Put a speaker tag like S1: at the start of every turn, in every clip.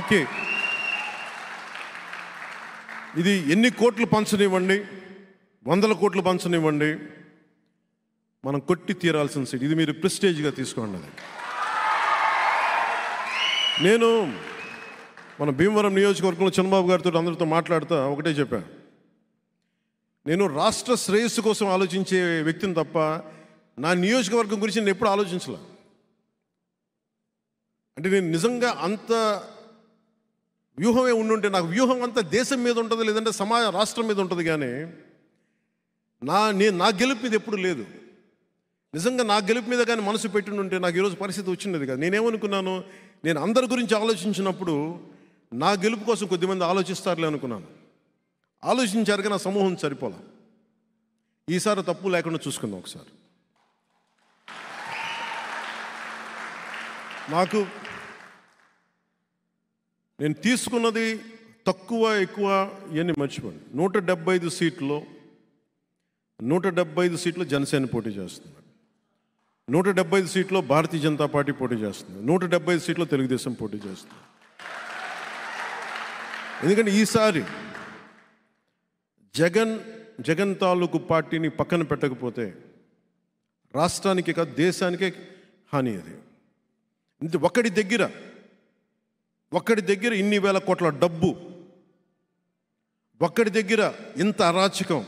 S1: అట్లకి ఇది ఎన్ని కోట్లు పంచనివ్వండి వందల కోట్లు పంచనివ్వండి మనం కొట్టి తీరాల్సిన సీట్ ఇది మీరు ప్రెస్టేజ్గా తీసుకోండి అది నేను మన భీమవరం నియోజకవర్గంలో చంద్రబాబు గారితో అందరితో మాట్లాడుతా ఒకటే చెప్పాను నేను రాష్ట్ర శ్రేయస్సు కోసం ఆలోచించే వ్యక్తిని తప్ప నా నియోజకవర్గం గురించి నేను ఎప్పుడు ఆలోచించలే అంటే నేను నిజంగా అంత వ్యూహమే ఉండుంటే నాకు వ్యూహం అంతా దేశం మీద ఉంటుంది లేదంటే సమాజ రాష్ట్రం మీద ఉంటుంది కానీ నా నే నా గెలుపు మీద ఎప్పుడు లేదు నిజంగా నా గెలుపు మీద కానీ మనసు ఉంటే నాకు ఈరోజు పరిస్థితి వచ్చినది కదా నేనేమనుకున్నాను నేను అందరి గురించి ఆలోచించినప్పుడు నా గెలుపు కోసం కొద్దిమంది ఆలోచిస్తారులే అనుకున్నాను ఆలోచించారు కానీ నా సమూహం సరిపోలే ఈసారి తప్పు లేకుండా చూసుకుందాం ఒకసారి నాకు నేను తీసుకున్నది తక్కువ ఎక్కువ ఇవన్నీ మర్చిపోండి నూట డెబ్బై ఐదు సీట్లు నూట డెబ్బై ఐదు సీట్లు జనసేన పోటీ చేస్తున్నాడు నూట డెబ్బై ఐదు సీట్లో భారతీయ జనతా పార్టీ పోటీ చేస్తుంది నూట డెబ్బై ఐదు సీట్లో తెలుగుదేశం పోటీ చేస్తుంది ఎందుకంటే ఈసారి జగన్ జగన్ తాలూకు పార్టీని పక్కన పెట్టకపోతే రాష్ట్రానికి కాదు దేశానికే హాని అది ఒకటి దగ్గర ఒక్కడి దగ్గర ఇన్ని వేల కోట్ల డబ్బు ఒక్కడి దగ్గర ఇంత అరాచకం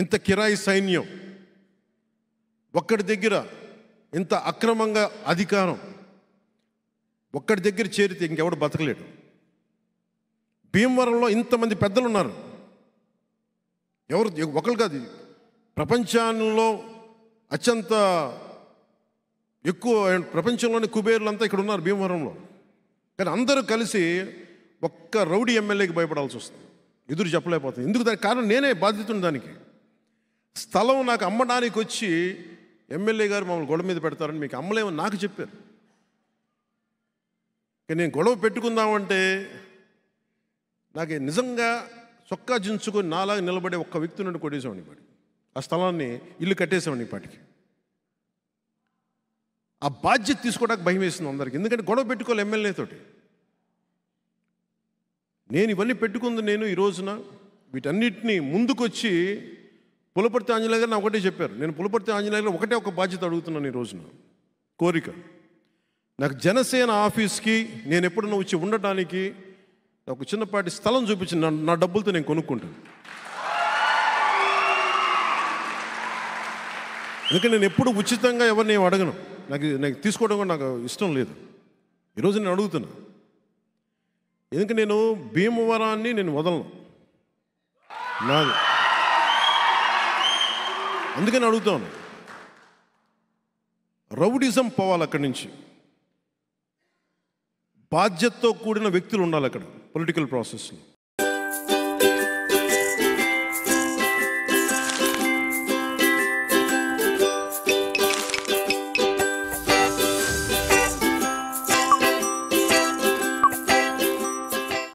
S1: ఇంత కిరాయి సైన్యం ఒక్కడి దగ్గర ఇంత అక్రమంగా అధికారం ఒక్కడి దగ్గర చేరితే ఇంకెవడు బతకలేడు భీమవరంలో ఇంతమంది పెద్దలు ఉన్నారు ఎవరు ఒకరు కాదు ప్రపంచంలో అత్యంత ఎక్కువ ప్రపంచంలోని కుబేరులంతా ఇక్కడ ఉన్నారు భీమవరంలో కానీ అందరూ కలిసి ఒక్క రౌడీ ఎమ్మెల్యేకి భయపడాల్సి వస్తుంది ఎదురు చెప్పలేకపోతుంది ఎందుకు దానికి కారణం నేనే బాధితుని దానికి స్థలం నాకు అమ్మడానికి వచ్చి ఎమ్మెల్యే గారు మమ్మల్ని గొడవ మీద పెడతారని మీకు అమ్మలేమని నాకు చెప్పారు ఇక నేను గొడవ పెట్టుకుందామంటే నాకు నిజంగా చొక్కా జించుకొని నాలాగా నిలబడే ఒక్క వ్యక్తి నుండి కొట్టేసామని ఆ స్థలాన్ని ఇల్లు కట్టేసామని ఇప్పటికి ఆ బాధ్యత తీసుకోవడానికి భయం వేస్తుంది అందరికి ఎందుకంటే గొడవ పెట్టుకోవాలి తోటి నేను ఇవన్నీ పెట్టుకుంది నేను ఈ రోజున వీటన్నిటిని ముందుకొచ్చి పులపర్తి ఆంజనేయ గారు ఒకటే చెప్పారు నేను పులపర్తి ఆంజనేయ గారు ఒకటే ఒక బాధ్యత అడుగుతున్నాను ఈ రోజున కోరిక నాకు జనసేన ఆఫీస్కి నేను ఎప్పుడన్నా వచ్చి ఉండటానికి ఒక చిన్నపాటి స్థలం చూపించి నా డబ్బులతో నేను కొనుక్కుంటాను ఎందుకంటే నేను ఎప్పుడు ఉచితంగా ఎవరిని అడగను నాకు నాకు తీసుకోవడం కూడా నాకు ఇష్టం లేదు ఈరోజు నేను అడుగుతున్నా ఎందుకంటే నేను భీమవరాన్ని నేను వదలను నాది అందుకని అడుగుతాను రౌడిజం పోవాలి అక్కడి నుంచి బాధ్యతతో కూడిన వ్యక్తులు ఉండాలి అక్కడ పొలిటికల్ ప్రాసెస్లో